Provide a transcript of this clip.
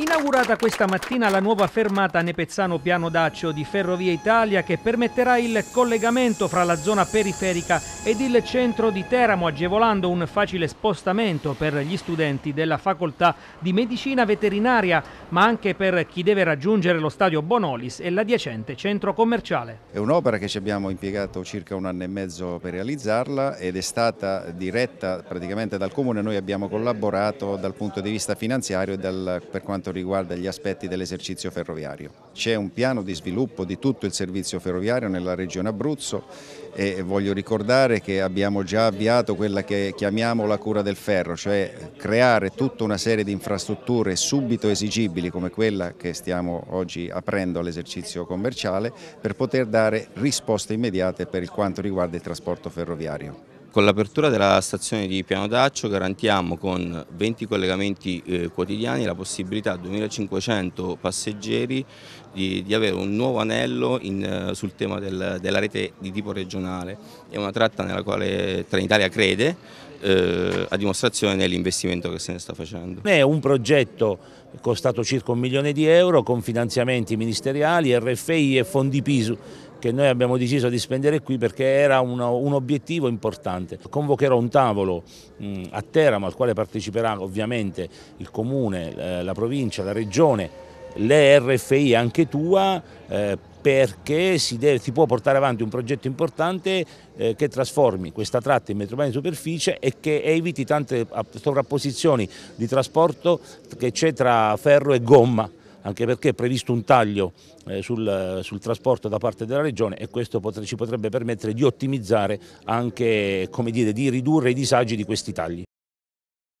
Inaugurata questa mattina la nuova fermata Nepezzano Piano Daccio di Ferrovie Italia che permetterà il collegamento fra la zona periferica ed il centro di Teramo agevolando un facile spostamento per gli studenti della facoltà di medicina veterinaria ma anche per chi deve raggiungere lo stadio Bonolis e l'adiacente centro commerciale. È un'opera che ci abbiamo impiegato circa un anno e mezzo per realizzarla ed è stata diretta praticamente dal comune, noi abbiamo collaborato dal punto di vista finanziario e dal, per quanto quanto riguarda gli aspetti dell'esercizio ferroviario. C'è un piano di sviluppo di tutto il servizio ferroviario nella regione Abruzzo e voglio ricordare che abbiamo già avviato quella che chiamiamo la cura del ferro, cioè creare tutta una serie di infrastrutture subito esigibili come quella che stiamo oggi aprendo all'esercizio commerciale per poter dare risposte immediate per quanto riguarda il trasporto ferroviario. Con l'apertura della stazione di Piano d'Accio garantiamo con 20 collegamenti eh, quotidiani la possibilità a 2500 passeggeri di, di avere un nuovo anello in, eh, sul tema del, della rete di tipo regionale. È una tratta nella quale Trenitalia crede eh, a dimostrazione dell'investimento che se ne sta facendo. È un progetto costato circa un milione di euro con finanziamenti ministeriali, RFI e fondi PISU che noi abbiamo deciso di spendere qui perché era una, un obiettivo importante. Convocherò un tavolo mh, mm, a Teramo al quale parteciperà ovviamente il comune, eh, la provincia, la regione, le RFI anche tua eh, perché si, deve, si, può portare avanti un progetto importante eh, che trasformi questa tratta in metropolitana di superficie e che eviti tante sovrapposizioni di trasporto che c'è tra ferro e gomma anche perché è previsto un taglio eh, sul, sul, trasporto da parte della Regione e questo potre, ci potrebbe permettere di ottimizzare anche, come dire, di ridurre i disagi di questi tagli.